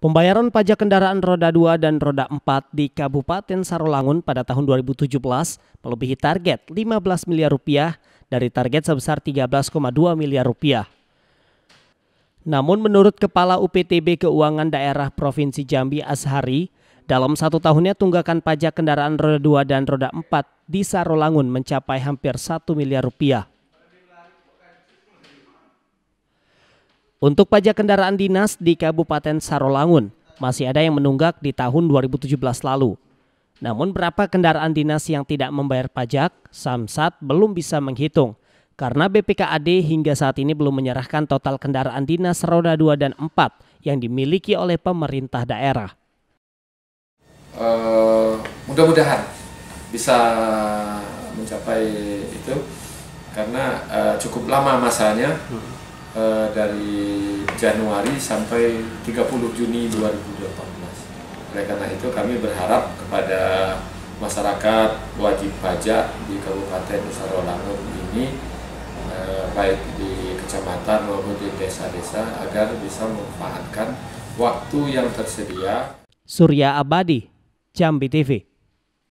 Pembayaran pajak kendaraan roda 2 dan roda 4 di Kabupaten Sarolangun pada tahun 2017 melebihi target 15 miliar rupiah dari target sebesar 13,2 miliar rupiah. Namun menurut Kepala UPTB Keuangan Daerah Provinsi Jambi Ashari, dalam satu tahunnya tunggakan pajak kendaraan roda 2 dan roda 4 di Sarolangun mencapai hampir 1 miliar rupiah. Untuk pajak kendaraan dinas di Kabupaten Sarolangun, masih ada yang menunggak di tahun 2017 lalu. Namun berapa kendaraan dinas yang tidak membayar pajak, Samsat belum bisa menghitung. Karena BPKAD hingga saat ini belum menyerahkan total kendaraan dinas roda 2 dan 4 yang dimiliki oleh pemerintah daerah. Uh, mudah-mudahan bisa mencapai itu karena uh, cukup lama masanya hmm uh, dari Januari sampai 30 Juni 2018. Oleh karena itu kami berharap kepada masyarakat wajib pajak di Kabupaten Nusa Dua ini eh, baik di kecamatan maupun di desa-desa agar bisa memanfaatkan waktu yang tersedia. Surya Abadi, Jambi TV.